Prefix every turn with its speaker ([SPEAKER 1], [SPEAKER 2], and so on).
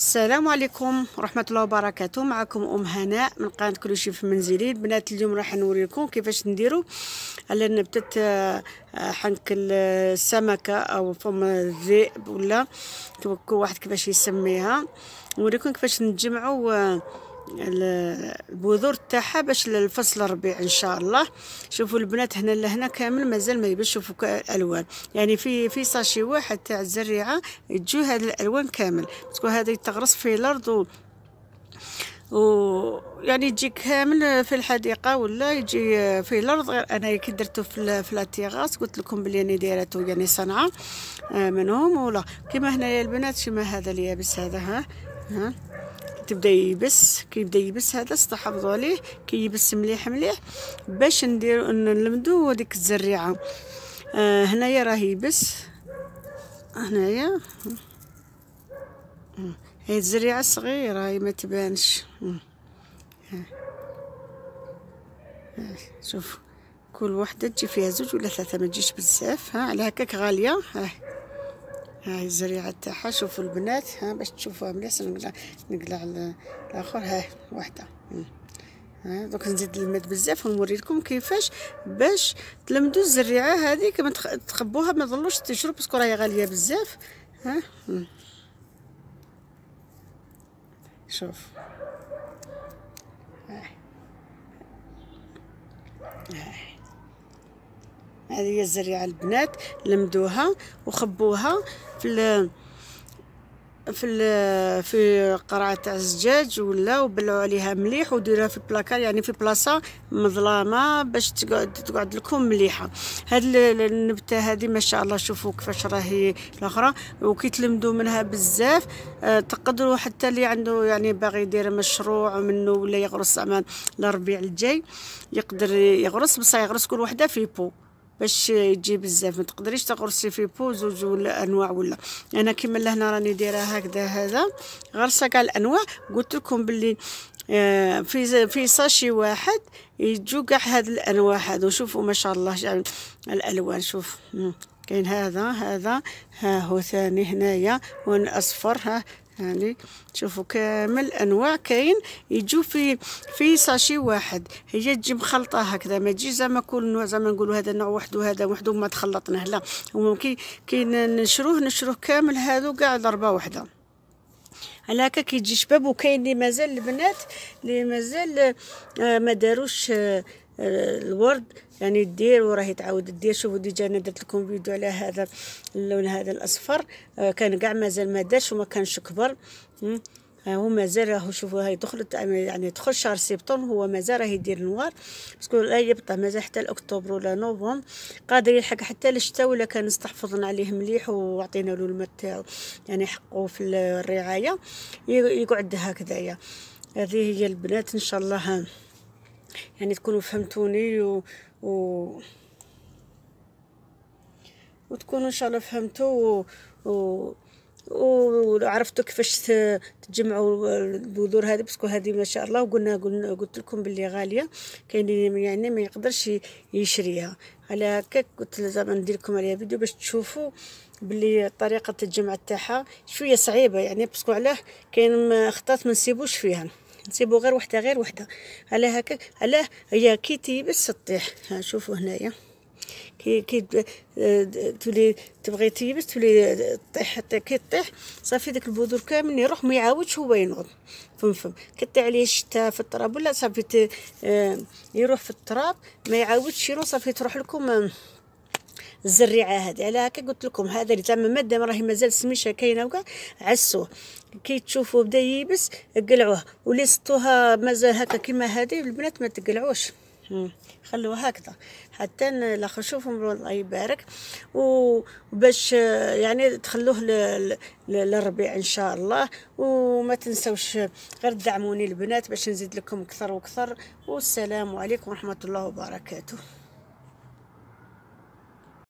[SPEAKER 1] السلام عليكم ورحمه الله وبركاته معكم ام هناء من قناه كل شيء في منزلي البنات اليوم راح نوريكم كيفاش نديروا على نبته آه، حنك السمكه او فم الذئب ولا كل واحد كيفاش يسميها نوريكم كيفاش نجمعوا آه، البذور تاعها باش الفصل الربيع ان شاء الله شوفوا البنات هنا لهنا كامل مازال ما يبش شوفوا الالوان يعني في في ساشي واحد تاع الزريعه تجو هذه الالوان كامل تكون هذه تغرس في الارض و يعني تجي كامل في الحديقه ولا يجي في الارض غير انا كي درته في في لاتيغاس قلت لكم بلي راني دايرته يعني صنعه منهم ولا كيما هنايا البنات كيما هذا اليابس هذا ها ها كتبدا يبس كيبدا يبس هذا استحافظوا عليه كيبس مليح مليح باش نديرو نلمدو هذيك الزريعه آه هنايا راه يبس هنايا هي الزريعه صغيره هي ما تبانش شوف كل وحده تجي فيها زوج ولا ثلاثه ما تجيش بزاف ها على هكاك غاليه ها هاي الزريعه تاعها شوفوا البنات ها باش تشوفوها مليح نقلع نقلع الاخر هاي وحده ها دوك نزيد الماء بزاف ونوريلكم كيفاش باش تلمدوا الزريعه هذيك كما تخبوها ما تظلوش تشرب باسكو راهي غاليه بزاف ها شوف ها. ها. هذه هي الزريعه البنات لمدوها وخبوها في الـ في الـ في قرعه تاع الزجاج ولا وبلعوا عليها مليح وديروها في بلاكار يعني في بلاصه مظلامه باش تقعد تقعد لكم مليحه هاد النبته هذه ما شاء الله شوفوا كيفاش راهي الاخرى وكي تلمدوا منها بزاف آه تقدروا حتى اللي عنده يعني باغي يدير مشروع منه ولا يغرس زعما الربيع الجاي يقدر يغرس بصح يغرس كل وحده في بو باش يجي بزاف ما تقدريش تغرسي في بوز زوج ولا انواع ولا انا كيما لهنا راني دايره هكذا هذا غرسه كاع الانواع قلت لكم باللي آه، في في ساشي واحد يجو كاع هاد الانواع هادو شوفوا ما شاء الله يعني الالوان شوف كاين هذا هذا ها هو ثاني هنايا وان اصفر ها هاني يعني شوفوا كامل انواع كاين يجوا في في ساشي واحد هي تجي مخلطه هكذا ما تجي زعما كل نوع زعما نقولوا هذا نوع وحده وهذا وحده ما تخلطناه لا وممكن كي نشروه نشروه كامل هذو كاع ضربه واحده على هكا كيجي شباب وكاين اللي مازال البنات اللي مازال آه، ما داروش آه، الورد يعني دير وراه يتعاود دير شوفوا ديجا انا درت لكم فيديو على هذا اللون هذا الاصفر آه، كان كاع مازال ما دارش وما كانش كبر آه، هو مازال راهو شوفوا هاي دخلت يعني دخل شهر سبتمبر هو مازال راه يدير نوار باسكو لا يبطا مازال حتى لاكتوبر ولا نوفمبر قادر يلحق حتى للشتا ولا كان استحفظنا عليه مليح وعطينا له الماء تاعو يعني حقه في الرعايه يقعد هكذايا هذه هي البنات ان شاء الله يعني تكونوا فهمتوني و, و... وتكونوا ان شاء الله فهمتوا و... و... وعرفتوا كيفاش تجمعوا البذور هذه باسكو هذه ما شاء الله وقلنا قلنا قلت لكم باللي غاليه كاين يعني ما يقدرش يشريها على هكا قلت زعما ندير لكم عليها فيديو باش تشوفوا بلي طريقه الجمع تاعها شويه صعيبه يعني باسكو علاه كاين خطات ما نسيبوش فيها نسيبو غير وحده غير وحده على هكا على هي كي تيبس تطيح ها شوفوا هنايا كي كي آه، تولي تبغي تيبس تولي طيح حتى كي طيح صافي داك البذور كامل يروح ما يعاودش هو ينوض فم فم كطي عليه الشتا في التراب ولا صافي آه، يروح في التراب ما يعاودش ينوض صافي تروح لكم آه، الزريعه هذه على هكا قلت لكم هذا اللي تما مادام راهي مازال سميشه كاينه وكاع عسوه كي تشوفوا بدا ييبس قلعوه ولي سطوها مازال هكا كيما هذه البنات ما تقلعوش خلوها هكذا حتى الاخر شوفهم الله يبارك وباش يعني تخلوه للربيع ان شاء الله وما تنسوش غير تدعموني البنات باش نزيد لكم اكثر واكثر والسلام عليكم ورحمه الله وبركاته